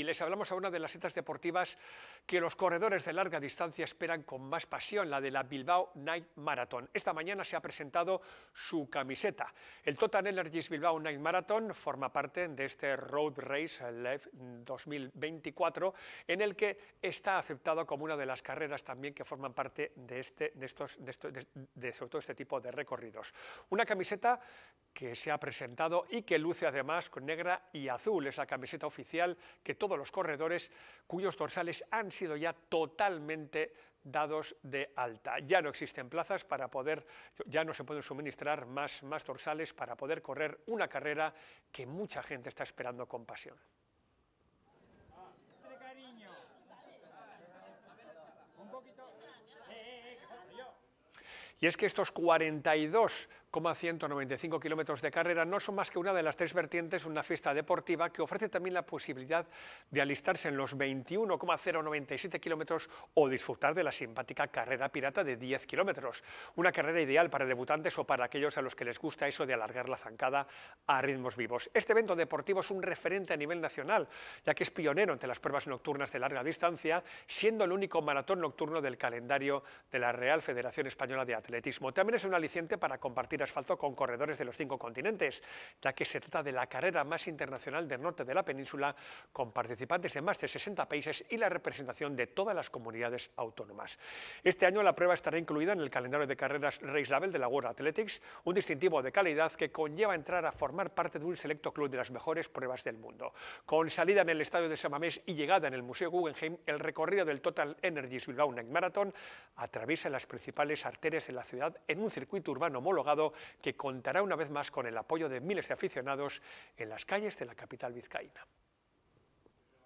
y les hablamos a una de las citas deportivas que los corredores de larga distancia esperan con más pasión, la de la Bilbao Night Marathon. Esta mañana se ha presentado su camiseta. El Total Energies Bilbao Night Marathon forma parte de este Road Race Live 2024 en el que está aceptado como una de las carreras también que forman parte de, este, de, estos, de, todo este tipo de recorridos. Una camiseta que se ha presentado y que luce además con negra y azul. Es la camiseta oficial que los corredores cuyos dorsales han sido ya totalmente dados de alta. Ya no existen plazas para poder, ya no se pueden suministrar más, más dorsales para poder correr una carrera que mucha gente está esperando con pasión. Eh, eh, eh, y es que estos 42 195 kilómetros de carrera no son más que una de las tres vertientes una fiesta deportiva que ofrece también la posibilidad de alistarse en los 21,097 kilómetros o disfrutar de la simpática carrera pirata de 10 kilómetros. Una carrera ideal para debutantes o para aquellos a los que les gusta eso de alargar la zancada a ritmos vivos. Este evento deportivo es un referente a nivel nacional, ya que es pionero entre las pruebas nocturnas de larga distancia, siendo el único maratón nocturno del calendario de la Real Federación Española de Atletismo. También es un aliciente para compartir asfalto con corredores de los cinco continentes, ya que se trata de la carrera más internacional del norte de la península, con participantes de más de 60 países y la representación de todas las comunidades autónomas. Este año la prueba estará incluida en el calendario de carreras Race Label de la World Athletics, un distintivo de calidad que conlleva entrar a formar parte de un selecto club de las mejores pruebas del mundo. Con salida en el estadio de Samamés y llegada en el Museo Guggenheim, el recorrido del Total Energies Bilbao Night Marathon atraviesa las principales arterias de la ciudad en un circuito urbano homologado que contará una vez más con el apoyo de miles de aficionados en las calles de la capital vizcaína.